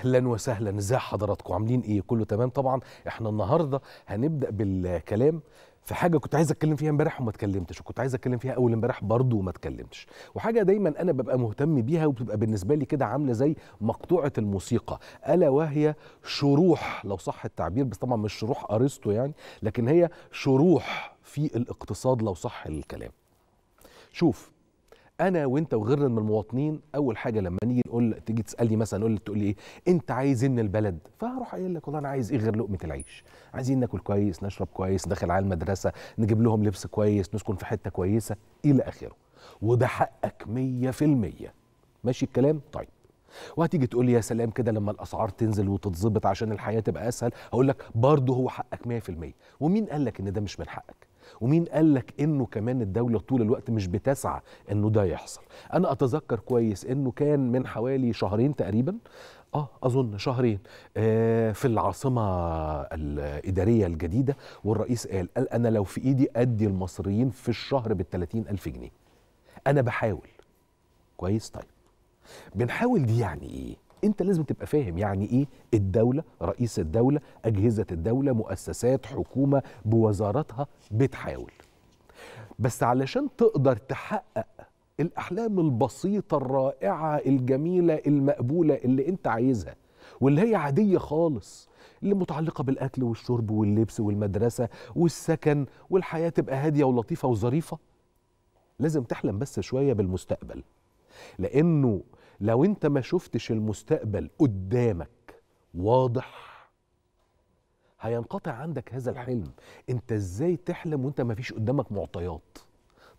اهلا وسهلا ازي حضراتكم عاملين ايه كله تمام طبعا احنا النهارده هنبدا بالكلام في حاجه كنت عايز اتكلم فيها امبارح وما اتكلمتش وكنت عايز اتكلم فيها اول امبارح برضه وما اتكلمتش وحاجه دايما انا ببقى مهتم بيها وبتبقى بالنسبه لي كده عامله زي مقطوعه الموسيقى الا وهي شروح لو صح التعبير بس طبعا مش شروح ارسطو يعني لكن هي شروح في الاقتصاد لو صح الكلام شوف انا وانت وغيرنا من المواطنين اول حاجه لما نيجي نقول تيجي تسالني مثلا نقول تقول لي ايه انت عايز ان إيه البلد فهروح قايل لك والله انا عايز ايه غير لقمه العيش عايزين ناكل كويس نشرب كويس ندخل على المدرسه نجيب لهم لبس كويس نسكن في حته كويسه الى اخره وده حقك 100% ماشي الكلام طيب وهتيجي تقول لي يا سلام كده لما الاسعار تنزل وتتظبط عشان الحياه تبقى اسهل هقول لك برضه هو حقك 100% ومين قال لك ان ده مش من حقك ومين قال لك انه كمان الدوله طول الوقت مش بتسعى انه ده يحصل انا اتذكر كويس انه كان من حوالي شهرين تقريبا اه اظن شهرين آه في العاصمه الاداريه الجديده والرئيس قال قال انا لو في ايدي ادي المصريين في الشهر بال ألف جنيه انا بحاول كويس طيب بنحاول دي يعني ايه انت لازم تبقى فاهم يعني ايه الدوله رئيس الدوله اجهزه الدوله مؤسسات حكومه بوزاراتها بتحاول بس علشان تقدر تحقق الاحلام البسيطه الرائعه الجميله المقبوله اللي انت عايزها واللي هي عاديه خالص اللي متعلقه بالاكل والشرب واللبس والمدرسه والسكن والحياه تبقى هاديه ولطيفه وظريفه لازم تحلم بس شويه بالمستقبل لانه لو انت ما شفتش المستقبل قدامك واضح هينقطع عندك هذا الحلم انت ازاي تحلم وانت ما فيش قدامك معطيات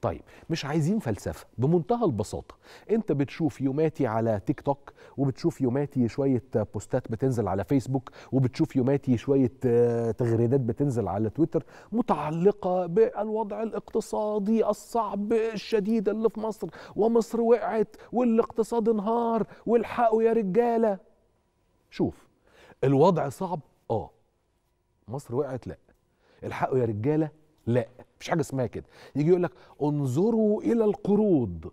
طيب مش عايزين فلسفه بمنتهى البساطه انت بتشوف يوماتي على تيك توك وبتشوف يوماتي شويه بوستات بتنزل على فيسبوك وبتشوف يوماتي شويه آه، تغريدات بتنزل على تويتر متعلقه بالوضع الاقتصادي الصعب الشديد اللي في مصر ومصر وقعت والاقتصاد انهار والحقوا يا رجاله شوف الوضع صعب اه مصر وقعت لا الحقوا يا رجاله لا مفيش حاجه اسمها كده يجي يقول لك انظروا الى القروض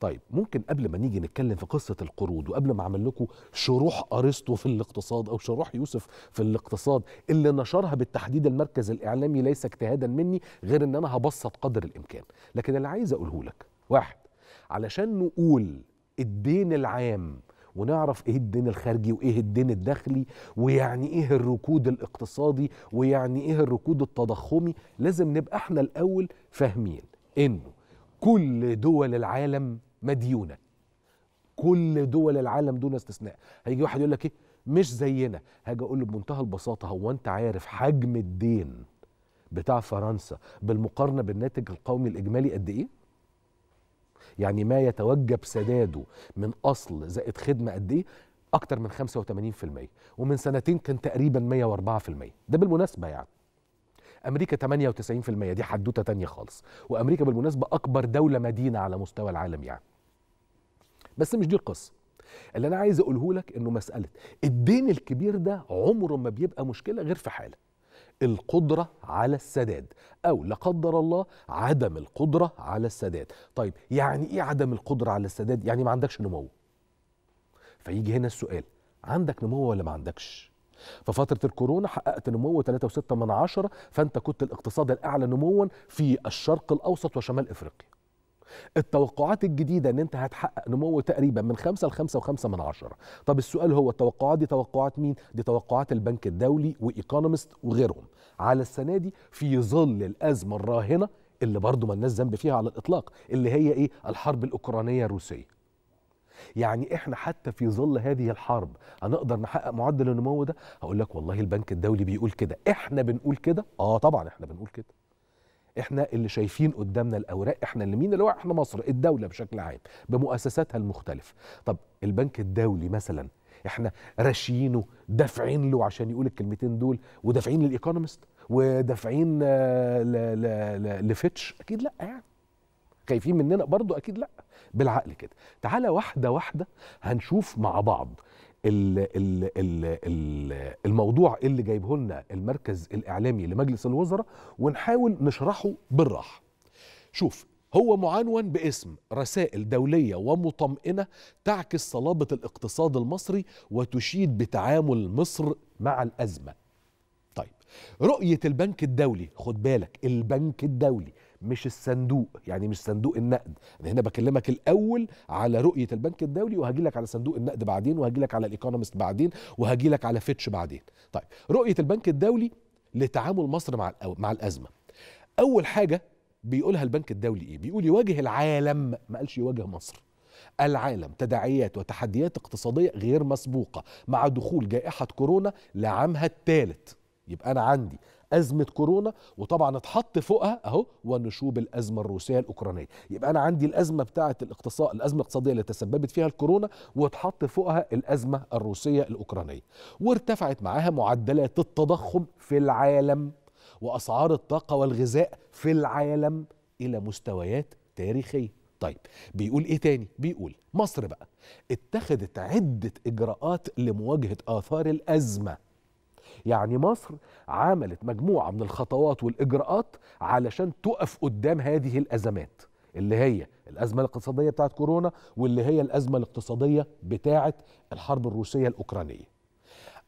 طيب ممكن قبل ما نيجي نتكلم في قصه القروض وقبل ما اعمل لكم شروح ارسطو في الاقتصاد او شروح يوسف في الاقتصاد اللي نشرها بالتحديد المركز الاعلامي ليس اجتهادا مني غير ان انا هبسط قدر الامكان لكن اللي عايز اقوله لك واحد علشان نقول الدين العام ونعرف ايه الدين الخارجي وايه الدين الداخلي ويعني ايه الركود الاقتصادي ويعني ايه الركود التضخمي لازم نبقى احنا الاول فاهمين انه كل دول العالم مديونه كل دول العالم دون استثناء هيجي واحد يقول لك ايه مش زينا هاجي اقول له بمنتهى البساطه هو انت عارف حجم الدين بتاع فرنسا بالمقارنه بالناتج القومي الاجمالي قد ايه يعني ما يتوجب سداده من أصل زائد خدمة قد إيه أكتر من 85% ومن سنتين كان تقريبا 104% ده بالمناسبة يعني أمريكا 98% دي حدوتة تانية خالص وأمريكا بالمناسبة أكبر دولة مدينة على مستوى العالم يعني بس مش دي القصة اللي أنا عايز أقوله لك إنه مسألة الدين الكبير ده عمره ما بيبقى مشكلة غير في حالة القدرة على السداد أو لا قدر الله عدم القدرة على السداد طيب يعني إيه عدم القدرة على السداد؟ يعني ما عندكش نمو فيجي هنا السؤال عندك نمو ولا ما عندكش؟ ففترة الكورونا حققت نمو 3.6 فأنت كنت الاقتصاد الأعلى نموا في الشرق الأوسط وشمال إفريقيا التوقعات الجديده ان انت هتحقق نمو تقريبا من 5 ل 5.5 من عشرة طب السؤال هو التوقعات دي توقعات مين دي توقعات البنك الدولي وايكونومست وغيرهم على السنه دي في ظل الازمه الراهنه اللي برضه ما لناش ذنب فيها على الاطلاق اللي هي ايه الحرب الاوكرانيه الروسيه يعني احنا حتى في ظل هذه الحرب هنقدر نحقق معدل النمو ده هقول لك والله البنك الدولي بيقول كده احنا بنقول كده اه طبعا احنا بنقول كده احنا اللي شايفين قدامنا الاوراق احنا اللي مين اللي هو احنا مصر الدوله بشكل عام بمؤسساتها المختلفه طب البنك الدولي مثلا احنا راشيينه دافعين له عشان يقول الكلمتين دول ودافعين للايكونومست ودافعين آه، لفيتش اكيد لا يعني خايفين مننا برضو اكيد لا بالعقل كده تعالى واحده واحده هنشوف مع بعض الـ الـ الـ الـ الموضوع اللي جايبه لنا المركز الاعلامي لمجلس الوزراء ونحاول نشرحه بالراحه. شوف هو معنون باسم رسائل دوليه ومطمئنه تعكس صلابه الاقتصاد المصري وتشيد بتعامل مصر مع الازمه. طيب رؤيه البنك الدولي خد بالك البنك الدولي مش الصندوق يعني مش صندوق النقد انا هنا بكلمك الاول على رؤيه البنك الدولي وهجي لك على صندوق النقد بعدين وهجي لك على الايكونومست بعدين وهجي لك على فيتش بعدين طيب رؤيه البنك الدولي لتعامل مصر مع مع الازمه اول حاجه بيقولها البنك الدولي ايه بيقول يواجه العالم ما قالش يواجه مصر العالم تداعيات وتحديات اقتصادية غير مسبوقة مع دخول جائحة كورونا لعامها الثالث يبقى أنا عندي ازمه كورونا وطبعا اتحط فوقها اهو ونشوب الازمه الروسيه الاوكرانيه يبقى انا عندي الازمه بتاعه الاقتصاد الازمه الاقتصاديه اللي تسببت فيها الكورونا واتحط فوقها الازمه الروسيه الاوكرانيه وارتفعت معاها معدلات التضخم في العالم واسعار الطاقه والغذاء في العالم الى مستويات تاريخيه طيب بيقول ايه تاني بيقول مصر بقى اتخذت عده اجراءات لمواجهه اثار الازمه يعني مصر عملت مجموعة من الخطوات والإجراءات علشان تقف قدام هذه الأزمات اللي هي الأزمة الاقتصادية بتاعت كورونا واللي هي الأزمة الاقتصادية بتاعت الحرب الروسية الأوكرانية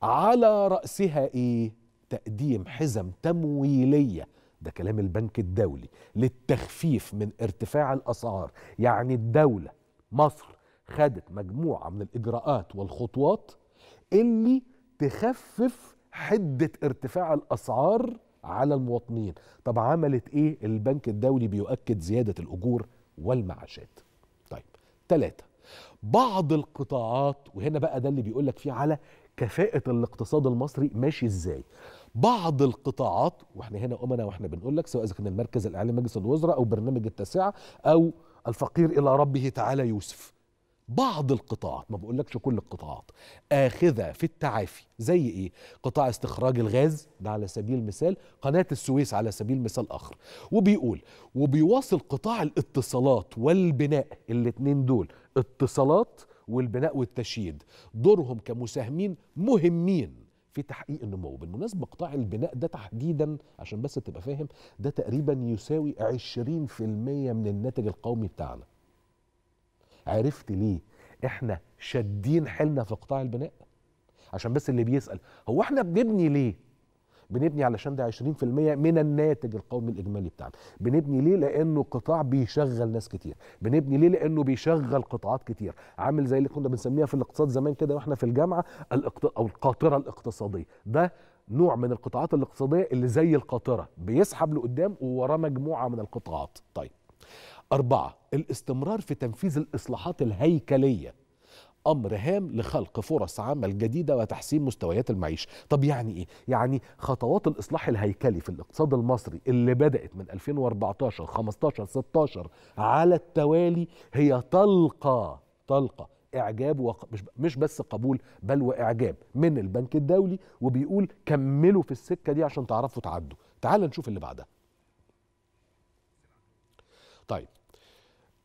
على رأسها إيه؟ تقديم حزم تمويلية ده كلام البنك الدولي للتخفيف من ارتفاع الأسعار يعني الدولة مصر خدت مجموعة من الإجراءات والخطوات اللي تخفف حده ارتفاع الاسعار على المواطنين طب عملت ايه البنك الدولي بيؤكد زياده الاجور والمعاشات طيب ثلاثة بعض القطاعات وهنا بقى ده اللي بيقولك فيه على كفاءة الاقتصاد المصري ماشي ازاي بعض القطاعات واحنا هنا امنا واحنا بنقول لك سواء اذا كان المركز الاعلامي مجلس الوزراء او برنامج التاسعه او الفقير الى ربه تعالى يوسف بعض القطاعات ما بقولكش كل القطاعات آخذة في التعافي زي إيه؟ قطاع استخراج الغاز ده على سبيل المثال قناة السويس على سبيل مثال آخر وبيقول وبيواصل قطاع الاتصالات والبناء الاتنين دول اتصالات والبناء والتشييد دورهم كمساهمين مهمين في تحقيق النمو بالمناسبة قطاع البناء ده تحديدا عشان بس تبقى فاهم ده تقريبا يساوي 20% من الناتج القومي بتاعنا عرفت ليه احنا شادين حيلنا في قطاع البناء عشان بس اللي بيسال هو احنا بنبني ليه بنبني علشان ده 20% من الناتج القومي الاجمالي بتاعنا بنبني ليه لانه قطاع بيشغل ناس كتير بنبني ليه لانه بيشغل قطاعات كتير عامل زي اللي كنا بنسميها في الاقتصاد زمان كده واحنا في الجامعه الاقت... او القاطره الاقتصاديه ده نوع من القطاعات الاقتصاديه اللي زي القاطره بيسحب لقدام ووراه مجموعه من القطاعات طيب أربعة الاستمرار في تنفيذ الإصلاحات الهيكلية امر هام لخلق فرص عمل جديده وتحسين مستويات المعيشه طب يعني ايه يعني خطوات الاصلاح الهيكلي في الاقتصاد المصري اللي بدات من 2014 15 16 على التوالي هي تلقى تلقى اعجاب وق... مش مش بس قبول بل واعجاب من البنك الدولي وبيقول كملوا في السكه دي عشان تعرفوا تعدوا تعال نشوف اللي بعدها طيب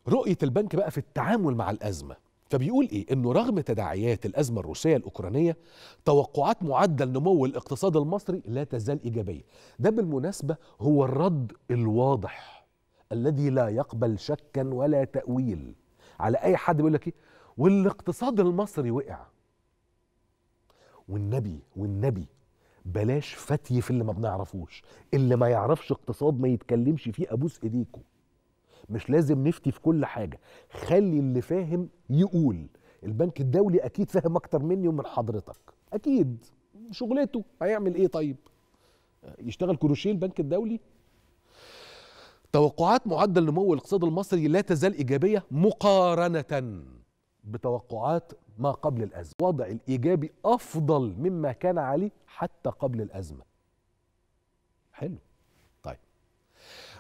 رؤية البنك بقى في التعامل مع الأزمة فبيقول إيه؟ إنه رغم تداعيات الأزمة الروسية الأوكرانية توقعات معدل نمو الاقتصاد المصري لا تزال إيجابية ده بالمناسبة هو الرد الواضح الذي لا يقبل شكا ولا تأويل على أي حد بيقول لك إيه؟ والاقتصاد المصري وقع والنبي والنبي بلاش فتي في اللي ما بنعرفوش اللي ما يعرفش اقتصاد ما يتكلمش فيه ابوس ايديكم مش لازم نفتي في كل حاجه خلي اللي فاهم يقول البنك الدولي اكيد فاهم اكتر مني ومن حضرتك اكيد شغلته هيعمل ايه طيب يشتغل كروشيه البنك الدولي توقعات معدل نمو الاقتصاد المصري لا تزال ايجابيه مقارنه بتوقعات ما قبل الازمه الوضع الايجابي افضل مما كان عليه حتى قبل الازمه حلو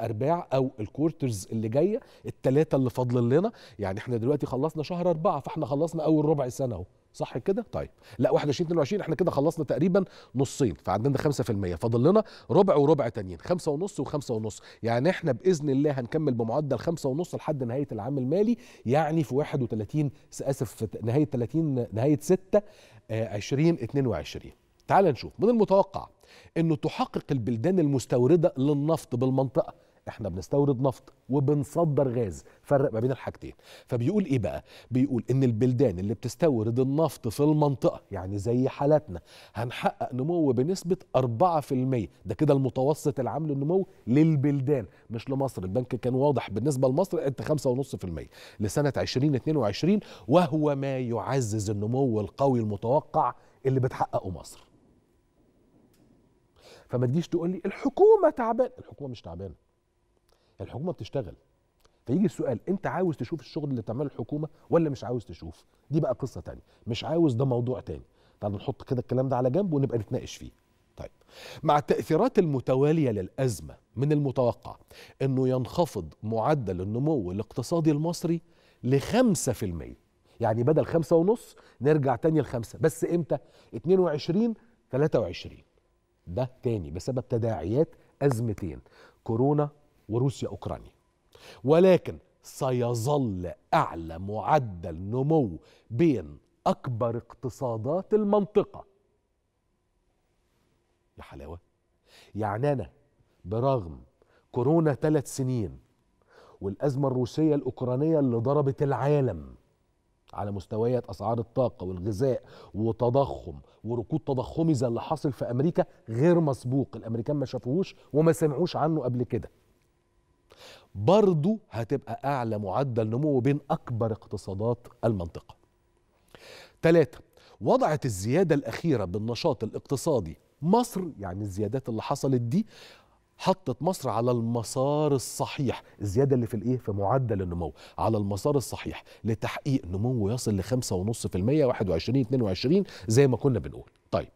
ارباع او الكورترز اللي جايه الثلاثه اللي فاضلين لنا يعني احنا دلوقتي خلصنا شهر أربعة فاحنا خلصنا اول ربع سنه اهو صح كده طيب لا 21 22 احنا كده خلصنا تقريبا نصين فعندنا 5% فاضل لنا ربع وربع تانيين 5 ونص و5 ونص يعني احنا باذن الله هنكمل بمعدل 5 ونص لحد نهايه العام المالي يعني في 31 اسف في نهايه 30 نهايه 6 2022 آه، تعال نشوف من المتوقع انه تحقق البلدان المستورده للنفط بالمنطقه احنا بنستورد نفط وبنصدر غاز فرق ما بين الحاجتين فبيقول ايه بقى بيقول ان البلدان اللي بتستورد النفط في المنطقه يعني زي حالتنا هنحقق نمو بنسبه 4% ده كده المتوسط العام للنمو للبلدان مش لمصر البنك كان واضح بالنسبه لمصر انت 5.5% لسنه 2022 وهو ما يعزز النمو القوي المتوقع اللي بتحققه مصر فما تجيش تقول لي الحكومه تعبانه الحكومه مش تعبانه الحكومه بتشتغل فيجي السؤال انت عاوز تشوف الشغل اللي بتعمله الحكومه ولا مش عاوز تشوف دي بقى قصه تانية مش عاوز ده موضوع تاني تعال نحط كده الكلام ده على جنب ونبقى نتناقش فيه طيب مع التاثيرات المتواليه للازمه من المتوقع انه ينخفض معدل النمو الاقتصادي المصري ل 5% يعني بدل خمسة ونص نرجع تاني لخمسة بس امتى 22 23 ده تاني بسبب تداعيات ازمتين كورونا وروسيا أوكرانيا ولكن سيظل أعلى معدل نمو بين أكبر اقتصادات المنطقة يا حلاوة يعني أنا برغم كورونا ثلاث سنين والأزمة الروسية الأوكرانية اللي ضربت العالم على مستويات أسعار الطاقة والغذاء وتضخم وركود تضخمي زي اللي حاصل في أمريكا غير مسبوق الأمريكان ما شافوهوش وما سمعوش عنه قبل كده برضو هتبقى أعلى معدل نمو بين أكبر اقتصادات المنطقة ثلاثة وضعت الزيادة الأخيرة بالنشاط الاقتصادي مصر يعني الزيادات اللي حصلت دي حطت مصر على المسار الصحيح الزيادة اللي في الإيه؟ في معدل النمو على المسار الصحيح لتحقيق نمو يصل ل 5.5% 21 22 زي ما كنا بنقول طيب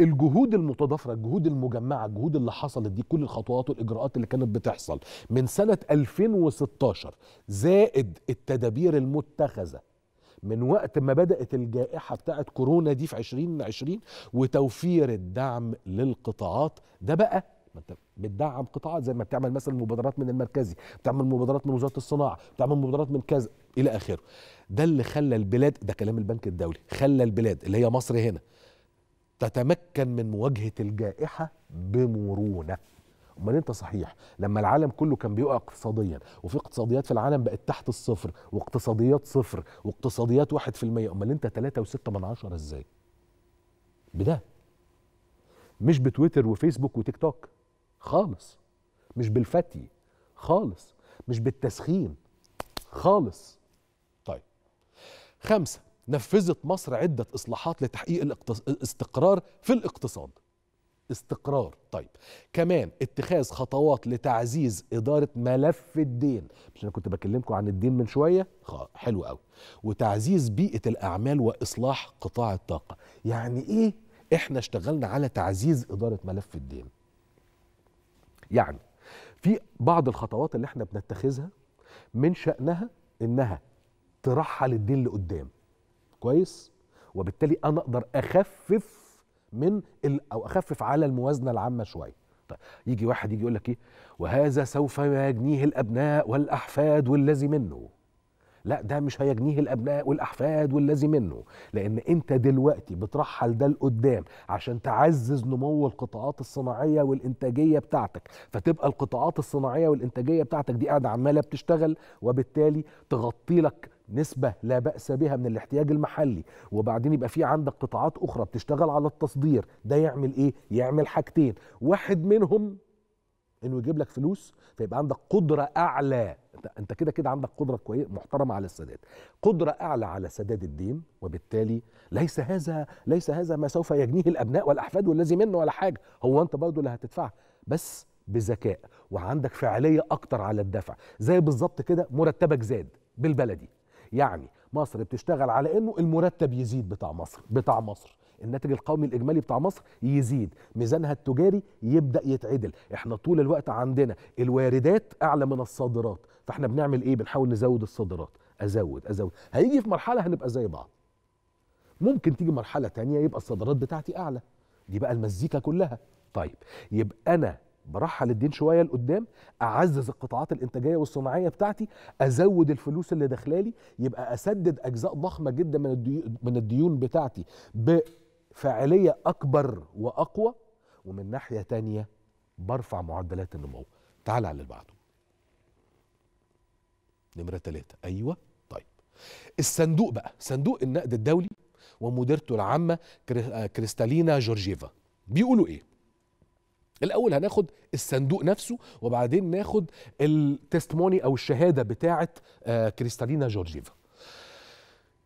الجهود المتضافره الجهود المجمعه الجهود اللي حصلت دي كل الخطوات والاجراءات اللي كانت بتحصل من سنه 2016 زائد التدابير المتخذه من وقت ما بدات الجائحه بتاعت كورونا دي في 2020 وتوفير الدعم للقطاعات ده بقى ما انت بتدعم قطاعات زي ما بتعمل مثلا مبادرات من المركزي بتعمل مبادرات من وزاره الصناعه بتعمل مبادرات من كذا الى اخره ده اللي خلى البلاد ده كلام البنك الدولي خلى البلاد اللي هي مصر هنا تتمكن من مواجهة الجائحة بمرونة امال انت صحيح لما العالم كله كان بيقع اقتصاديا وفي اقتصاديات في العالم بقت تحت الصفر واقتصاديات صفر واقتصاديات 1% امال انت تلاتة وستة من عشرة ازاي بده مش بتويتر وفيسبوك وتيك توك خالص مش بالفتي خالص مش بالتسخين خالص طيب خمسة نفذت مصر عدة إصلاحات لتحقيق الاستقرار في الاقتصاد استقرار طيب كمان اتخاذ خطوات لتعزيز إدارة ملف الدين مش أنا كنت بكلمكم عن الدين من شوية حلو قوي وتعزيز بيئة الأعمال وإصلاح قطاع الطاقة يعني إيه إحنا اشتغلنا على تعزيز إدارة ملف الدين يعني في بعض الخطوات اللي احنا بنتخذها من شأنها إنها ترحل الدين لقدام كويس وبالتالي انا اقدر اخفف من ال... او اخفف على الموازنه العامه شويه طيب يجي واحد يجي يقول لك ايه وهذا سوف يجنيه الابناء والاحفاد والذي منه لا ده مش هيجنيه الابناء والاحفاد والذي منه لان انت دلوقتي بترحل ده لقدام عشان تعزز نمو القطاعات الصناعيه والانتاجيه بتاعتك فتبقى القطاعات الصناعيه والانتاجيه بتاعتك دي قاعده عماله بتشتغل وبالتالي تغطي لك نسبة لا بأس بها من الاحتياج المحلي وبعدين يبقى في عندك قطاعات أخرى بتشتغل على التصدير ده يعمل إيه؟ يعمل حاجتين واحد منهم انه يجيب لك فلوس فيبقى عندك قدره اعلى انت كده كده عندك قدره كويسه محترمه على السداد قدره اعلى على سداد الدين وبالتالي ليس هذا ليس هذا ما سوف يجنيه الابناء والاحفاد والذي منه ولا حاجه هو انت برضه اللي هتدفعها بس بذكاء وعندك فعاليه اكتر على الدفع زي بالظبط كده مرتبك زاد بالبلدي يعني مصر بتشتغل على انه المرتب يزيد بتاع مصر بتاع مصر الناتج القومي الاجمالي بتاع مصر يزيد ميزانها التجاري يبدا يتعدل احنا طول الوقت عندنا الواردات اعلى من الصادرات فاحنا بنعمل ايه بنحاول نزود الصادرات ازود ازود هيجي في مرحله هنبقى زي بعض ممكن تيجي مرحله تانية يبقى الصادرات بتاعتي اعلى دي بقى المزيكا كلها طيب يبقى انا برحل الدين شويه لقدام اعزز القطاعات الانتاجيه والصناعيه بتاعتي ازود الفلوس اللي داخلالي يبقى اسدد اجزاء ضخمه جدا من من الديون بتاعتي بفاعليه اكبر واقوى ومن ناحيه تانية برفع معدلات النمو تعال على اللي بعده نمره ثلاثة ايوه طيب الصندوق بقى صندوق النقد الدولي ومديرته العامه آه، كريستالينا جورجيفا بيقولوا ايه الاول هناخد الصندوق نفسه وبعدين ناخد التستموني او الشهاده بتاعه آه، كريستالينا جورجيفا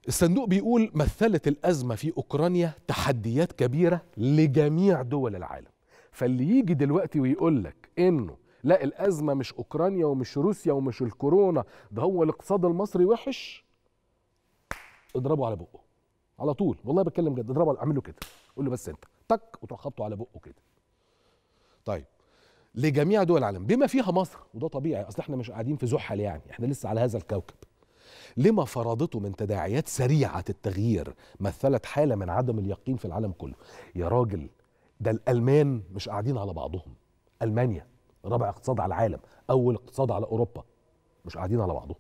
الصندوق بيقول مثلت الازمه في اوكرانيا تحديات كبيره لجميع دول العالم فاللي يجي دلوقتي ويقول لك انه لا الازمه مش اوكرانيا ومش روسيا ومش الكورونا ده هو الاقتصاد المصري وحش اضربه على بقه على طول والله بتكلم جد اضربه اعمل له كده قول له بس انت تك وتخبطه على بقه كده طيب لجميع دول العالم بما فيها مصر وده طبيعي اصل احنا مش قاعدين في زحل يعني احنا لسه على هذا الكوكب لما فرضته من تداعيات سريعه التغيير مثلت حاله من عدم اليقين في العالم كله يا راجل ده الالمان مش قاعدين على بعضهم المانيا رابع اقتصاد على العالم اول اقتصاد على اوروبا مش قاعدين على بعضهم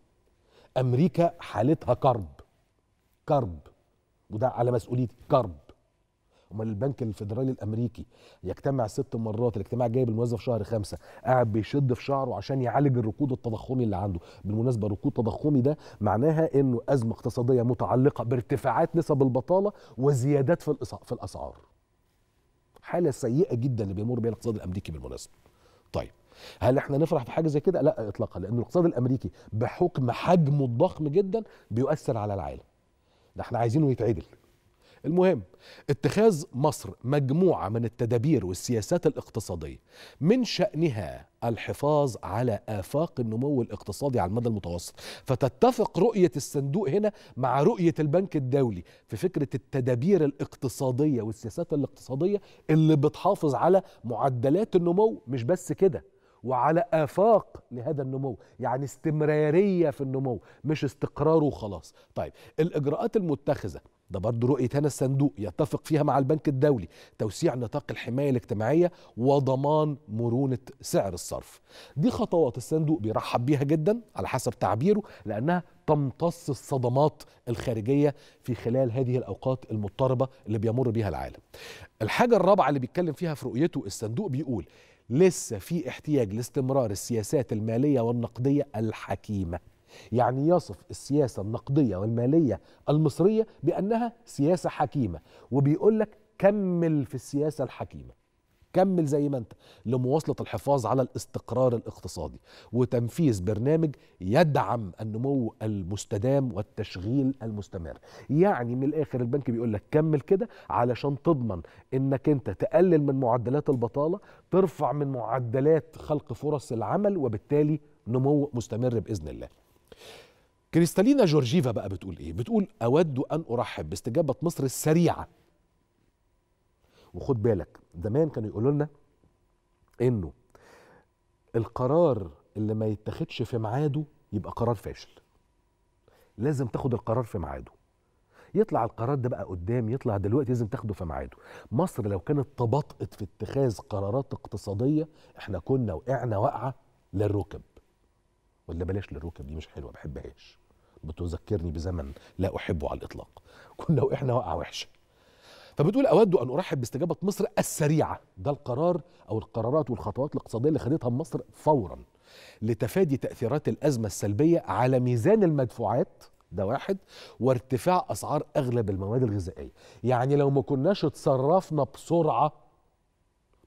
امريكا حالتها كرب كرب وده على مسؤوليتي كرب امال البنك الفيدرالي الامريكي يجتمع ست مرات الاجتماع جاي بالمناسبه في شهر خمسة قاعد بيشد في شعره عشان يعالج الركود التضخمي اللي عنده بالمناسبه ركود تضخمي ده معناها انه ازمه اقتصاديه متعلقه بارتفاعات نسب البطاله وزيادات في في الاسعار حاله سيئه جدا اللي بيمر بيها الاقتصاد الامريكي بالمناسبه طيب هل احنا نفرح في حاجه زي كده لا اطلاقا لان الاقتصاد الامريكي بحكم حجمه الضخم جدا بيؤثر على العالم ده احنا عايزينه يتعدل المهم اتخاذ مصر مجموعة من التدابير والسياسات الاقتصادية من شأنها الحفاظ على آفاق النمو الاقتصادي على المدى المتوسط فتتفق رؤية الصندوق هنا مع رؤية البنك الدولي في فكرة التدابير الاقتصادية والسياسات الاقتصادية اللي بتحافظ على معدلات النمو مش بس كده وعلى آفاق لهذا النمو يعني استمرارية في النمو مش استقرار وخلاص طيب الإجراءات المتخذة ده برضه رؤية هنا الصندوق يتفق فيها مع البنك الدولي توسيع نطاق الحماية الاجتماعية وضمان مرونة سعر الصرف دي خطوات الصندوق بيرحب بيها جدا على حسب تعبيره لأنها تمتص الصدمات الخارجية في خلال هذه الأوقات المضطربة اللي بيمر بيها العالم الحاجة الرابعة اللي بيتكلم فيها في رؤيته الصندوق بيقول لسه في احتياج لاستمرار السياسات المالية والنقدية الحكيمة يعني يصف السياسة النقدية والمالية المصرية بأنها سياسة حكيمة وبيقول لك كمل في السياسة الحكيمة كمل زي ما انت لمواصلة الحفاظ على الاستقرار الاقتصادي وتنفيذ برنامج يدعم النمو المستدام والتشغيل المستمر يعني من الاخر البنك بيقول لك كمل كده علشان تضمن انك انت تقلل من معدلات البطالة ترفع من معدلات خلق فرص العمل وبالتالي نمو مستمر بإذن الله كريستالينا جورجيفا بقى بتقول ايه بتقول اود ان ارحب باستجابه مصر السريعه وخد بالك زمان كانوا يقولوا لنا انه القرار اللي ما يتاخدش في ميعاده يبقى قرار فاشل لازم تاخد القرار في ميعاده يطلع القرار ده بقى قدام يطلع دلوقتي لازم تاخده في ميعاده مصر لو كانت تباطئت في اتخاذ قرارات اقتصاديه احنا كنا وقعنا وقعه للركب ولا بلاش للركب دي مش حلوه ما بحبهاش بتذكرني بزمن لا احبه على الاطلاق كنا واحنا وقعه وحشه فبتقول اود ان ارحب باستجابه مصر السريعه ده القرار او القرارات والخطوات الاقتصاديه اللي خدتها مصر فورا لتفادي تاثيرات الازمه السلبيه على ميزان المدفوعات ده واحد وارتفاع اسعار اغلب المواد الغذائيه يعني لو ما كناش اتصرفنا بسرعه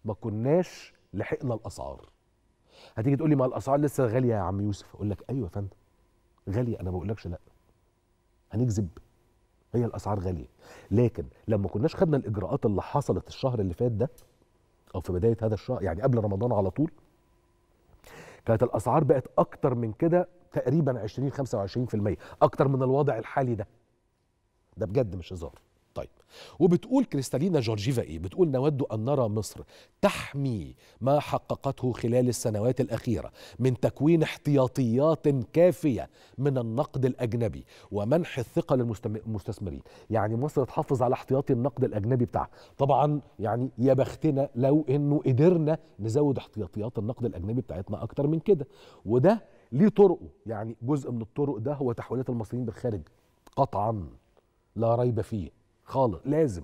ما كناش لحقنا الاسعار هتيجي تقول لي ما الاسعار لسه غاليه يا عم يوسف اقول لك ايوه يا فندم غاليه انا ما بقولكش لا هنكذب هي الاسعار غاليه لكن لما كناش خدنا الاجراءات اللي حصلت الشهر اللي فات ده او في بدايه هذا الشهر يعني قبل رمضان على طول كانت الاسعار بقت اكتر من كده تقريبا 20 25% اكتر من الوضع الحالي ده ده بجد مش هزار وبتقول كريستالينا جورجيفا إيه؟ بتقول نود أن نرى مصر تحمي ما حققته خلال السنوات الأخيرة من تكوين احتياطيات كافية من النقد الأجنبي ومنح الثقة للمستثمرين يعني مصر تحافظ على احتياطي النقد الأجنبي بتاعها طبعا يعني يا بختنا لو إنه قدرنا نزود احتياطيات النقد الأجنبي بتاعتنا أكتر من كده وده ليه طرقه يعني جزء من الطرق ده هو تحويلات المصريين بالخارج قطعا لا ريب فيه خالص لازم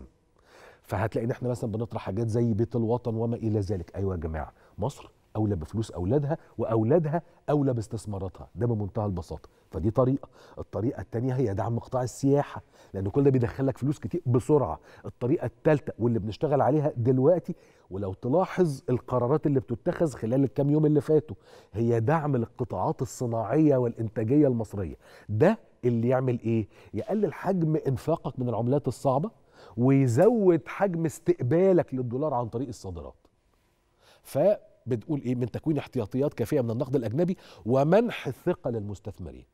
فهتلاقي ان احنا مثلا بنطرح حاجات زي بيت الوطن وما الى ذلك ايوه يا جماعه مصر اولى بفلوس اولادها واولادها اولى باستثماراتها ده بمنتهى البساطه فدي طريقه الطريقه الثانيه هي دعم قطاع السياحه لان كل ده بيدخلك فلوس كتير بسرعه الطريقه الثالثه واللي بنشتغل عليها دلوقتي ولو تلاحظ القرارات اللي بتتخذ خلال الكام يوم اللي فاتوا هي دعم للقطاعات الصناعيه والانتاجيه المصريه ده اللي يعمل ايه يقلل حجم انفاقك من العملات الصعبه ويزود حجم استقبالك للدولار عن طريق الصادرات فبتقول ايه من تكوين احتياطيات كافيه من النقد الاجنبي ومنح الثقه للمستثمرين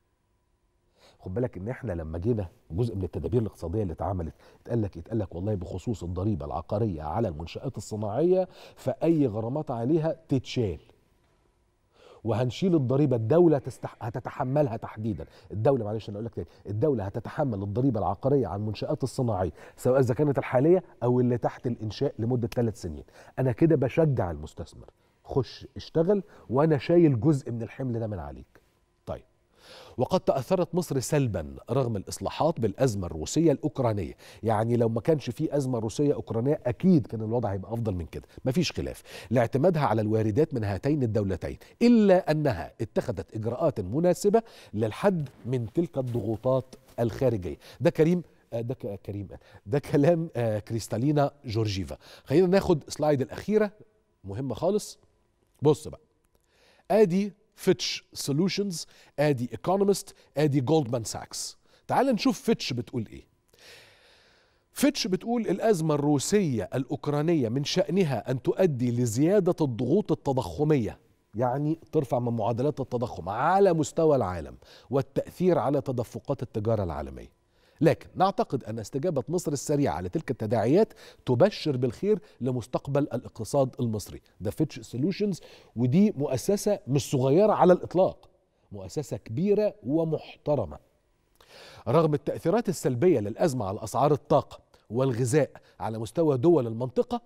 خد بالك ان احنا لما جينا جزء من التدابير الاقتصاديه اللي اتعملت اتقال لك اتقال لك والله بخصوص الضريبه العقاريه على المنشات الصناعيه فاي غرامات عليها تتشال وهنشيل الضريبه الدوله تستح... هتتحملها تحديدا الدوله معلش انا اقول لك تاني الدوله هتتحمل الضريبه العقاريه عن المنشات الصناعيه سواء اذا كانت الحاليه او اللي تحت الانشاء لمده ثلاث سنين انا كده بشجع المستثمر خش اشتغل وانا شايل جزء من الحمل ده من عليك وقد تأثرت مصر سلبا رغم الإصلاحات بالأزمة الروسية الأوكرانية يعني لو ما كانش في أزمة روسية أوكرانية أكيد كان الوضع هيبقى أفضل من كده مفيش خلاف لاعتمادها على الواردات من هاتين الدولتين إلا أنها اتخذت إجراءات مناسبة للحد من تلك الضغوطات الخارجية ده كريم آه، ده كريم آه، ده كلام آه، كريستالينا جورجيفا خلينا ناخد سلايد الأخيرة مهمة خالص بص بقى ادي فيتش سولوشنز ادي ايكونومست ادي جولدمان ساكس تعال نشوف فيتش بتقول ايه فيتش بتقول الأزمة الروسية الأوكرانية من شأنها أن تؤدي لزيادة الضغوط التضخمية يعني ترفع من معادلات التضخم على مستوى العالم والتأثير على تدفقات التجارة العالمية لكن نعتقد أن استجابة مصر السريعة لتلك التداعيات تبشر بالخير لمستقبل الاقتصاد المصري ذا فيتش سولوشنز ودي مؤسسة مش صغيرة على الإطلاق مؤسسة كبيرة ومحترمة رغم التأثيرات السلبية للأزمة على أسعار الطاقة والغذاء على مستوى دول المنطقة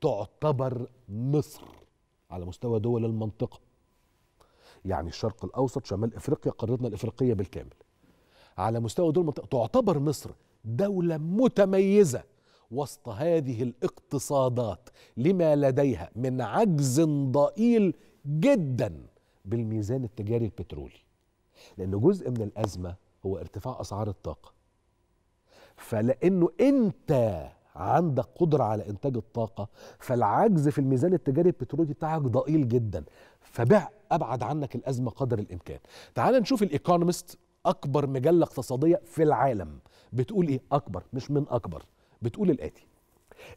تعتبر مصر على مستوى دول المنطقة يعني الشرق الأوسط شمال إفريقيا قارتنا الإفريقية بالكامل على مستوى دول منطقة تعتبر مصر دولة متميزة وسط هذه الاقتصادات لما لديها من عجز ضئيل جدا بالميزان التجاري البترولي لأن جزء من الأزمة هو ارتفاع أسعار الطاقة فلأنه أنت عندك قدرة على إنتاج الطاقة فالعجز في الميزان التجاري البترولي بتاعك ضئيل جدا فبع أبعد عنك الأزمة قدر الإمكان تعال نشوف الإيكونومست اكبر مجله اقتصاديه في العالم بتقول ايه اكبر مش من اكبر بتقول الاتي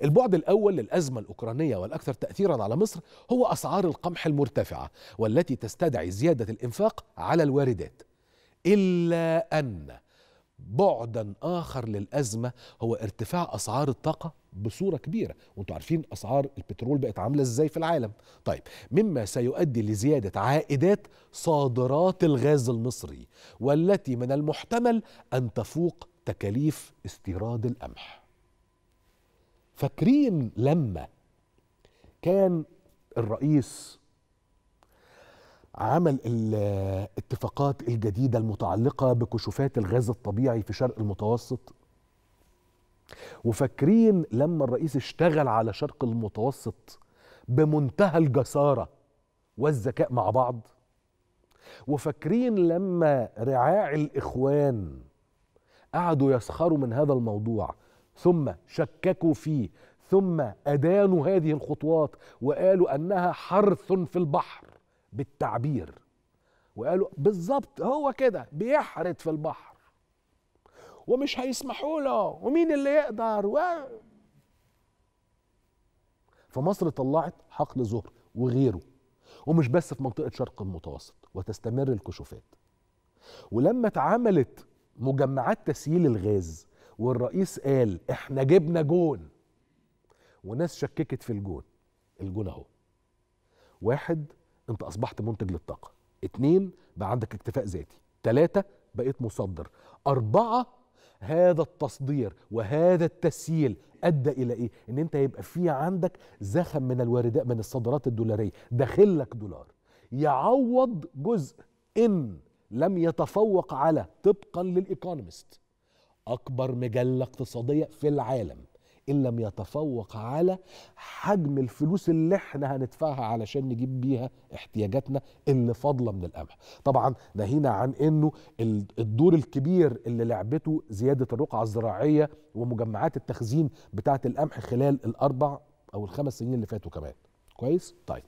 البعد الأول للأزمة الأوكرانية والأكثر تأثيرا على مصر هو أسعار القمح المرتفعة والتي تستدعي زيادة الإنفاق على الواردات إلا أن بعدا اخر للازمه هو ارتفاع اسعار الطاقه بصوره كبيره وانتم عارفين اسعار البترول بقت عامله ازاي في العالم طيب مما سيؤدي لزياده عائدات صادرات الغاز المصري والتي من المحتمل ان تفوق تكاليف استيراد القمح فاكرين لما كان الرئيس عمل الاتفاقات الجديدة المتعلقة بكشوفات الغاز الطبيعي في شرق المتوسط وفاكرين لما الرئيس اشتغل على شرق المتوسط بمنتهى الجسارة والذكاء مع بعض وفاكرين لما رعاع الإخوان قعدوا يسخروا من هذا الموضوع ثم شككوا فيه ثم أدانوا هذه الخطوات وقالوا أنها حرث في البحر بالتعبير وقالوا بالظبط هو كده بيحرد في البحر ومش هيسمحوا له ومين اللي يقدر و... فمصر طلعت حقل زهر وغيره ومش بس في منطقه شرق المتوسط وتستمر الكشوفات ولما اتعملت مجمعات تسييل الغاز والرئيس قال احنا جبنا جون وناس شككت في الجون الجون اهو واحد انت اصبحت منتج للطاقه اتنين بقى عندك اكتفاء ذاتي تلاتة بقيت مصدر أربعة هذا التصدير وهذا التسييل ادى الى ايه ان انت يبقى في عندك زخم من الواردات من الصادرات الدولاريه داخل لك دولار يعوض جزء ان لم يتفوق على طبقا للايكونومست اكبر مجله اقتصاديه في العالم ان لم يتفوق على حجم الفلوس اللي احنا هندفعها علشان نجيب بيها احتياجاتنا اللي فاضله من القمح طبعا ناهينا عن انه الدور الكبير اللي لعبته زياده الرقعه الزراعيه ومجمعات التخزين بتاعه القمح خلال الاربع او الخمس سنين اللي فاتوا كمان كويس طيب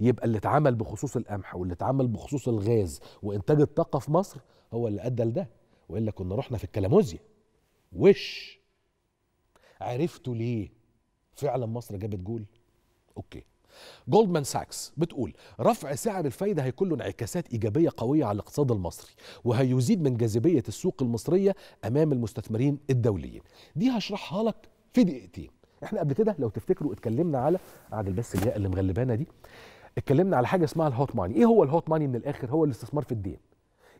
يبقى اللي اتعمل بخصوص القمح واللي اتعمل بخصوص الغاز وانتاج الطاقه في مصر هو اللي ادى لده والا كنا رحنا في الكلاموزيا وش عرفتوا ليه فعلا مصر جابت جول اوكي جولدمان ساكس بتقول رفع سعر الفايدة هيكون له انعكاسات إيجابية قوية على الاقتصاد المصري وهيزيد من جاذبية السوق المصرية أمام المستثمرين الدوليين دي هشرحها لك في دقيقتين احنا قبل كده لو تفتكروا اتكلمنا على عادل بس الياء اللي مغلبانا دي اتكلمنا على حاجه اسمها الهوت ماني ايه هو الهوت ماني من الاخر هو الاستثمار في الدين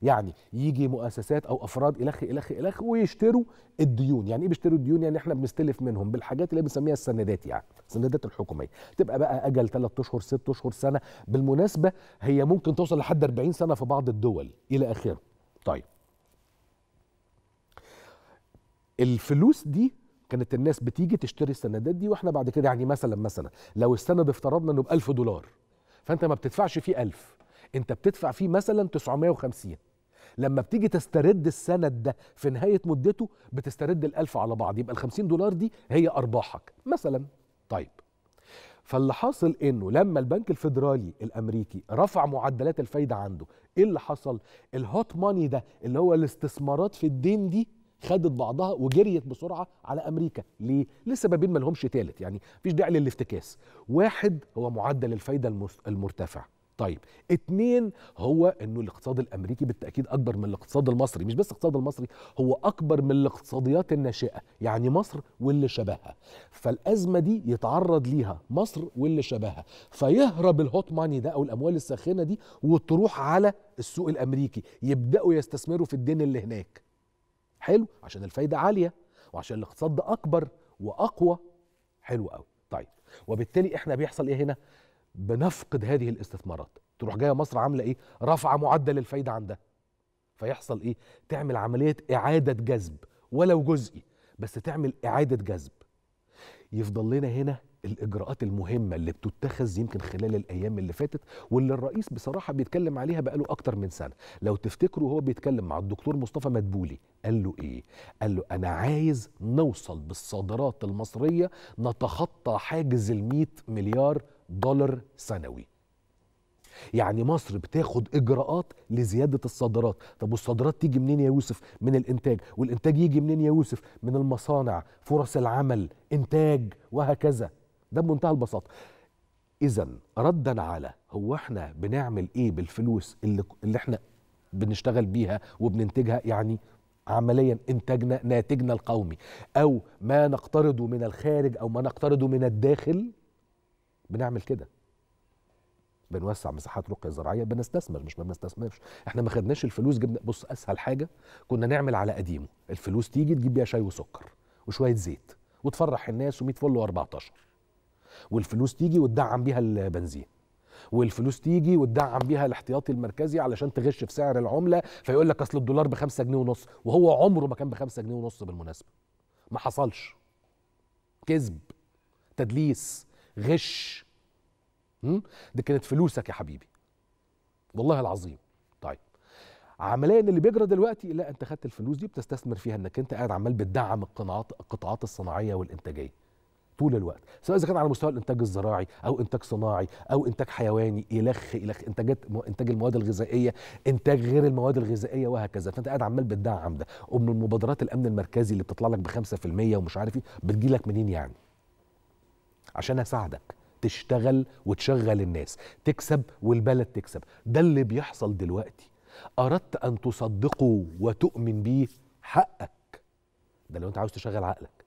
يعني يجي مؤسسات او افراد الخ الخ الخ ويشتروا الديون يعني ايه بيشتروا الديون يعني احنا بنستلف منهم بالحاجات اللي بنسميها السندات يعني السندات الحكوميه تبقى بقى اجل 3 اشهر 6 اشهر سنه بالمناسبه هي ممكن توصل لحد 40 سنه في بعض الدول الى اخره طيب الفلوس دي كانت الناس بتيجي تشتري السندات دي واحنا بعد كده يعني مثلا مثلا لو السند افترضنا انه ب 1000 دولار فانت ما بتدفعش فيه 1000 انت بتدفع فيه مثلا 950 لما بتيجي تسترد السند ده في نهايه مدته بتسترد ال1000 على بعض يبقى ال50 دولار دي هي ارباحك مثلا طيب فاللي حاصل انه لما البنك الفيدرالي الامريكي رفع معدلات الفايده عنده ايه اللي حصل الهوت ماني ده اللي هو الاستثمارات في الدين دي خدت بعضها وجريت بسرعه على امريكا ليه لسببين ما لهمش ثالث يعني مفيش داعي للافتكاس واحد هو معدل الفايده المرتفع طيب اتنين هو انه الاقتصاد الامريكي بالتاكيد اكبر من الاقتصاد المصري مش بس الاقتصاد المصري هو اكبر من الاقتصاديات الناشئه يعني مصر واللي شبهها فالازمه دي يتعرض ليها مصر واللي شبهها فيهرب الهوت ماني ده او الاموال الساخنه دي وتروح على السوق الامريكي يبداوا يستثمروا في الدين اللي هناك حلو عشان الفايده عاليه وعشان الاقتصاد ده اكبر واقوى حلو قوي طيب وبالتالي احنا بيحصل ايه هنا بنفقد هذه الاستثمارات تروح جايه مصر عامله ايه رفع معدل الفايده عندها فيحصل ايه تعمل عمليه اعاده جذب ولو جزئي بس تعمل اعاده جذب يفضل لنا هنا الاجراءات المهمه اللي بتتخذ يمكن خلال الايام اللي فاتت واللي الرئيس بصراحه بيتكلم عليها بقاله اكتر من سنه لو تفتكروا هو بيتكلم مع الدكتور مصطفى مدبولي قال له ايه قال له انا عايز نوصل بالصادرات المصريه نتخطى حاجز ال مليار دولار سنوي يعني مصر بتاخد اجراءات لزياده الصادرات طب والصادرات تيجي منين يا يوسف من الانتاج والانتاج يجي منين يا يوسف من المصانع فرص العمل انتاج وهكذا ده بمنتهى البساطه اذا ردا على هو احنا بنعمل ايه بالفلوس اللي, اللي احنا بنشتغل بيها وبننتجها يعني عمليا انتاجنا ناتجنا القومي او ما نقترضه من الخارج او ما نقترضه من الداخل بنعمل كده بنوسع مساحات رقيه زراعيه بنستثمر مش ما بنستثمرش احنا ما خدناش الفلوس جبنا بص اسهل حاجه كنا نعمل على قديمه الفلوس تيجي تجيب بيها شاي وسكر وشويه زيت وتفرح الناس و100 فل و14 والفلوس تيجي وتدعم بيها البنزين والفلوس تيجي وتدعم بيها الاحتياطي المركزي علشان تغش في سعر العمله فيقول لك اصل الدولار ب 5 جنيه ونص وهو عمره ما كان ب 5 جنيه ونص بالمناسبه ما حصلش كذب تدليس غش دي كانت فلوسك يا حبيبي والله العظيم طيب عمليا اللي بيجرى دلوقتي لا انت خدت الفلوس دي بتستثمر فيها انك انت قاعد عمال بتدعم القناعات القطاعات الصناعيه والانتاجيه طول الوقت سواء اذا كان على مستوى الانتاج الزراعي او انتاج صناعي او انتاج حيواني الخ الخ انتاجات انتاج المواد الغذائيه انتاج غير المواد الغذائيه وهكذا فانت قاعد عمال بتدعم ده ومن مبادرات الامن المركزي اللي بتطلع لك ب 5% ومش عارف ايه بتجي لك منين يعني عشان اساعدك تشتغل وتشغل الناس تكسب والبلد تكسب ده اللي بيحصل دلوقتي اردت ان تصدقه وتؤمن بيه حقك ده لو انت عاوز تشغل عقلك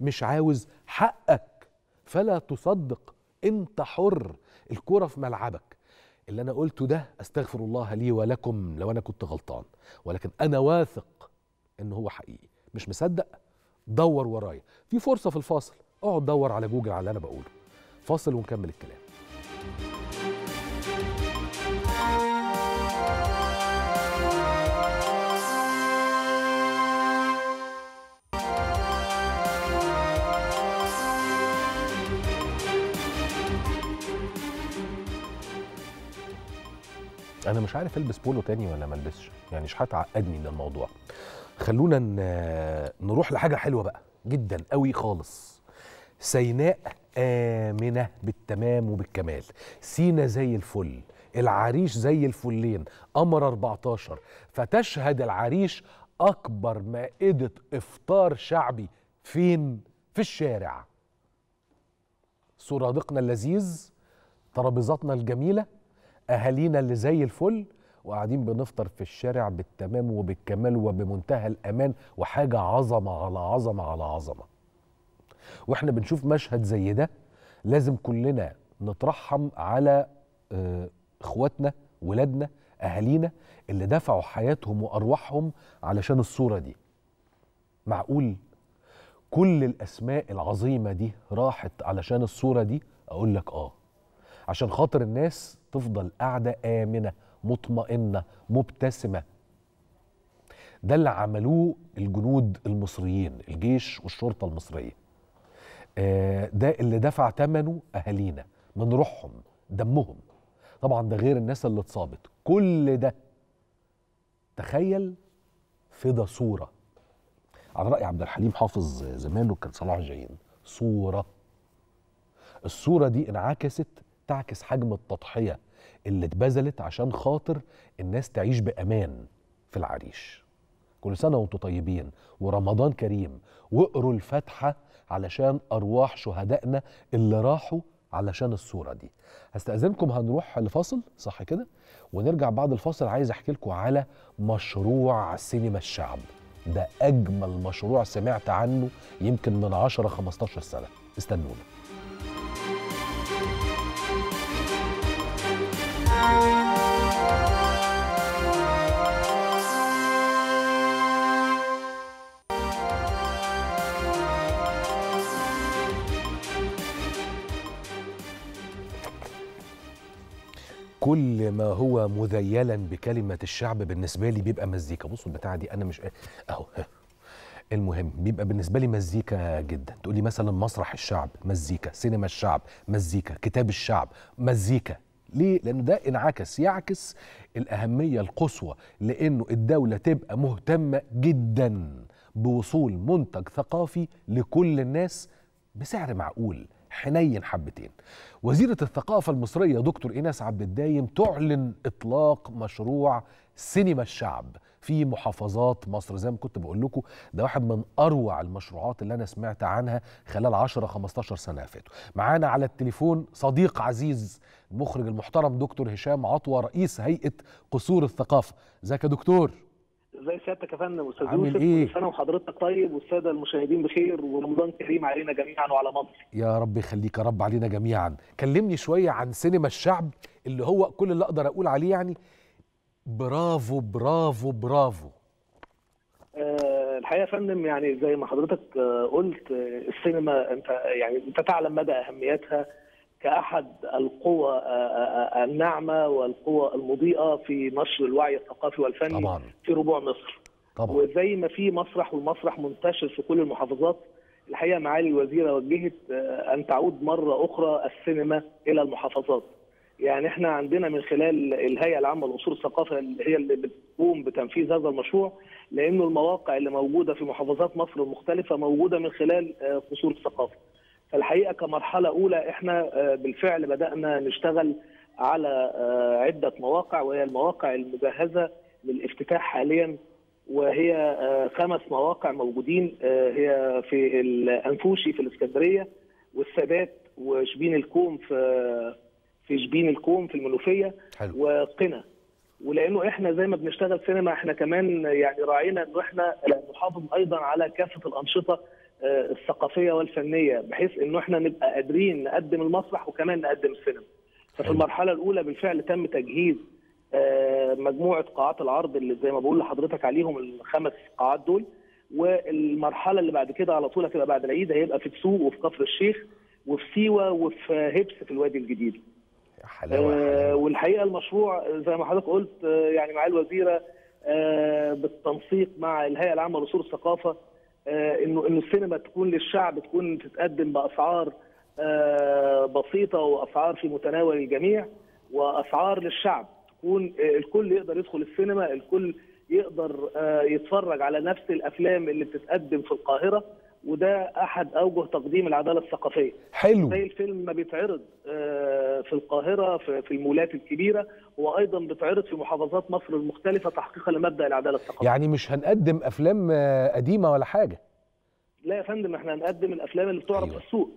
مش عاوز حقك فلا تصدق انت حر الكوره في ملعبك اللي انا قلته ده استغفر الله لي ولكم لو انا كنت غلطان ولكن انا واثق ان هو حقيقي مش مصدق دور ورايا في فرصه في الفاصل اقعد دور على جوجل على اللي انا بقوله فاصل ونكمل الكلام انا مش عارف البس بولو تاني ولا ما البسش يعني مش هتعقدني من الموضوع خلونا نروح لحاجه حلوه بقى جدا قوي خالص سيناء آمنة بالتمام وبالكمال سينا زي الفل العريش زي الفلين قمر 14 فتشهد العريش أكبر مائدة إفطار شعبي فين؟ في الشارع سرادقنا اللذيذ ترابيزاتنا الجميلة أهالينا اللي زي الفل وقاعدين بنفطر في الشارع بالتمام وبالكمال وبمنتهى الأمان وحاجة عظمة على عظمة على عظمة واحنا بنشوف مشهد زي ده لازم كلنا نترحم على آه، اخواتنا ولادنا اهالينا اللي دفعوا حياتهم وارواحهم علشان الصوره دي معقول كل الاسماء العظيمه دي راحت علشان الصوره دي اقول لك اه عشان خاطر الناس تفضل قاعده امنه مطمئنه مبتسمه ده اللي عملوه الجنود المصريين الجيش والشرطه المصريه آه، ده اللي دفع ثمنه اهالينا من روحهم دمهم طبعا ده غير الناس اللي اتصابت كل ده تخيل في ده صوره على راي عبد الحليم حافظ زمانه كان صلاح جايين صوره الصوره دي انعكست تعكس حجم التضحيه اللي اتبذلت عشان خاطر الناس تعيش بامان في العريش كل سنه وانتم طيبين ورمضان كريم واقروا الفاتحه علشان أرواح شهدائنا اللي راحوا علشان الصورة دي هستأذنكم هنروح لفاصل صح كده ونرجع بعد الفاصل عايز أحكي لكم على مشروع سينما الشعب ده أجمل مشروع سمعت عنه يمكن من 10-15 سنة استنونا thank you كل ما هو مذيلا بكلمه الشعب بالنسبه لي بيبقى مزيكا بصوا البتاعه دي انا مش اهو المهم بيبقى بالنسبه لي مزيكا جدا تقول لي مثلا مسرح الشعب مزيكا سينما الشعب مزيكا كتاب الشعب مزيكا ليه؟ لأنه ده انعكس يعكس الأهمية القصوى لأنه الدولة تبقى مهتمة جدا بوصول منتج ثقافي لكل الناس بسعر معقول حنين حبتين وزيرة الثقافة المصرية دكتور إيناس عبد الدايم تعلن إطلاق مشروع سينما الشعب في محافظات مصر زي ما كنت بقول لكم ده واحد من اروع المشروعات اللي انا سمعت عنها خلال 10 15 سنه فاتوا معانا على التليفون صديق عزيز المخرج المحترم دكتور هشام عطوه رئيس هيئه قصور الثقافه ازيك يا دكتور زي سيادتك يا فندم استاذ يوسف إيه؟ كل سنه وحضرتك طيب والساده المشاهدين بخير ورمضان كريم علينا جميعا وعلى مصر يا رب يخليك يا رب علينا جميعا كلمني شويه عن سينما الشعب اللي هو كل اللي اقدر اقول عليه يعني برافو برافو برافو آه، الحقيقه يا فندم يعني زي ما حضرتك آه، قلت آه، السينما انت يعني انت تعلم مدى اهميتها كأحد القوى آه، آه، آه، الناعمة والقوى المضيئة في نشر الوعي الثقافي والفني طبعا. في ربوع مصر طبعا. وزي ما في مسرح والمسرح منتشر في كل المحافظات الحقيقة معالي الوزيرة وجهت أن تعود مرة أخرى السينما إلى المحافظات يعني احنا عندنا من خلال الهيئه العامه لاصول الثقافه اللي هي اللي بتقوم بتنفيذ هذا المشروع لانه المواقع اللي موجوده في محافظات مصر المختلفه موجوده من خلال قصور الثقافه. فالحقيقه كمرحله اولى احنا آه، بالفعل بدانا نشتغل على آه، عده مواقع وهي المواقع المجهزه للافتتاح حاليا وهي آه، خمس مواقع موجودين هي في الانفوشي في الاسكندريه والسادات وشبين الكوم في في شبين الكوم في المنوفيه وقنا ولانه احنا زي ما بنشتغل سينما احنا كمان يعني راعينا ان احنا نحافظ ايضا على كافه الانشطه آه، الثقافيه والفنيه بحيث انه احنا نبقى قادرين نقدم المسرح وكمان نقدم السينما. ففي المرحله الاولى بالفعل تم تجهيز آه، مجموعه قاعات العرض اللي زي ما بقول لحضرتك عليهم الخمس قاعات دول والمرحله اللي بعد كده على طول هتبقى بعد العيد هيبقى في تسوق وفي كفر الشيخ وفي سيوه وفي هبس في الوادي الجديد. حلوة آه، حلاوة. والحقيقه المشروع زي ما حضرتك قلت يعني مع الوزيره بالتنسيق مع الهيئه العامه لصور الثقافه آه، انه انه السينما تكون للشعب تكون تتقدم باسعار آه، بسيطه واسعار في متناول الجميع واسعار للشعب تكون آه، الكل يقدر يدخل السينما الكل يقدر يتفرج على نفس الافلام اللي بتتقدم في القاهره وده احد اوجه تقديم العداله الثقافيه حلو زي الفيلم ما بيتعرض آه، في القاهره في المولات الكبيره هو ايضا بيتعرض في محافظات مصر المختلفه تحقيقا لمبدا العداله الثقافيه يعني مش هنقدم افلام آه، قديمه ولا حاجه لا يا فندم احنا هنقدم الافلام اللي بتعرض أيوة. في السوق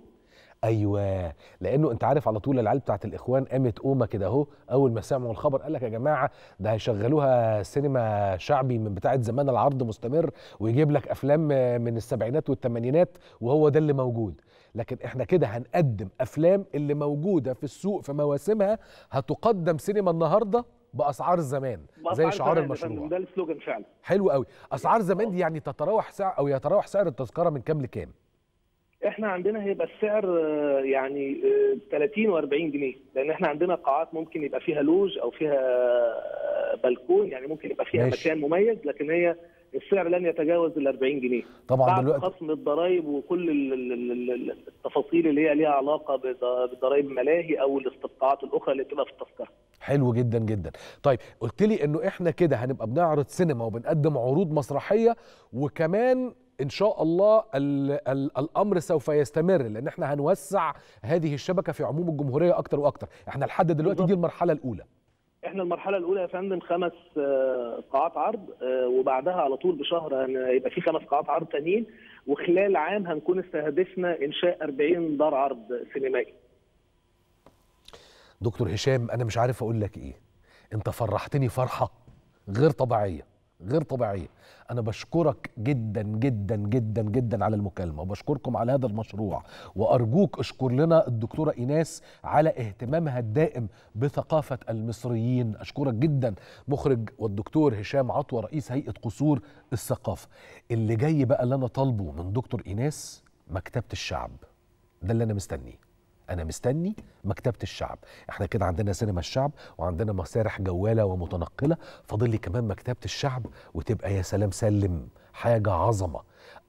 ايوه لانه انت عارف على طول العيال بتاعت الاخوان قامت قومه كده اهو اول ما سمعوا الخبر قال لك يا جماعه ده هيشغلوها سينما شعبي من بتاعه زمان العرض مستمر ويجيب لك افلام من السبعينات والثمانينات وهو ده اللي موجود لكن احنا كده هنقدم افلام اللي موجوده في السوق في مواسمها هتقدم سينما النهارده باسعار زمان زي شعار المشروع ده السلوجن فعلا حلو قوي اسعار زمان دي يعني تتراوح سعر او يتراوح سعر التذكره من كام لكام احنا عندنا هيبقى السعر آه، يعني 30 آه، و40 جنيه لان احنا عندنا قاعات ممكن يبقى فيها لوج او فيها آه، بلكون يعني ممكن يبقى فيها ماشي. مكان مميز لكن هي السعر لن يتجاوز ال 40 جنيه طبعا بعد دلوقتي خصم الضرائب وكل التفاصيل اللي هي ليها علاقه بضرائب الملاهي او الاستقطاعات الاخرى اللي بتبقى في التذكره حلو جدا جدا طيب قلت لي انه احنا كده هنبقى بنعرض سينما وبنقدم عروض مسرحيه وكمان ان شاء الله الامر سوف يستمر لان احنا هنوسع هذه الشبكه في عموم الجمهوريه اكتر واكتر احنا لحد دلوقتي دي المرحله الاولى احنا المرحله الاولى يا فندم خمس آه، قاعات عرض آه، وبعدها على طول بشهر هيبقى في خمس قاعات عرض تانيين وخلال عام هنكون استهدفنا انشاء 40 دار عرض سينمائي دكتور هشام انا مش عارف اقول لك ايه انت فرحتني فرحه غير طبيعيه غير طبيعيه انا بشكرك جدا جدا جدا جدا على المكالمه وبشكركم على هذا المشروع وارجوك اشكر لنا الدكتوره ايناس على اهتمامها الدائم بثقافه المصريين اشكرك جدا مخرج والدكتور هشام عطوه رئيس هيئه قصور الثقافه اللي جاي بقى اللي انا طالبه من دكتور ايناس مكتبه الشعب ده اللي انا مستنيه انا مستني مكتبه الشعب احنا كده عندنا سينما الشعب وعندنا مسارح جواله ومتنقله فاضل لي كمان مكتبه الشعب وتبقى يا سلام سلم حاجه عظمه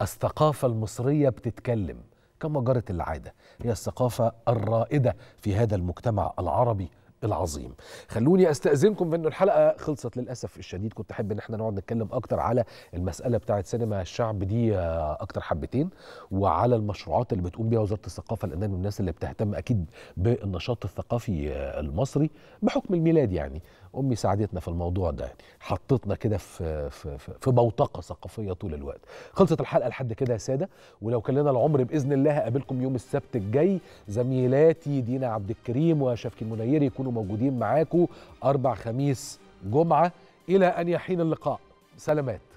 الثقافه المصريه بتتكلم كما جرت العاده هي الثقافه الرائده في هذا المجتمع العربي العظيم خلوني استاذنكم بان الحلقه خلصت للاسف الشديد كنت احب ان احنا نقعد نتكلم اكتر على المساله بتاعه سينما الشعب دي آه، اكتر حبتين وعلى المشروعات اللي بتقوم بيها وزاره الثقافه لان من الناس اللي بتهتم اكيد بالنشاط الثقافي آه، المصري بحكم الميلاد يعني امي ساعدتنا في الموضوع ده حطتنا كده في في في بوتقه ثقافيه طول الوقت خلصت الحلقه لحد كده يا ساده ولو كان لنا العمر باذن الله اقابلكم يوم السبت الجاي زميلاتي دينا عبد الكريم وشفكي المنير يكونوا موجودين معاكم اربع خميس جمعه الى ان يحين اللقاء سلامات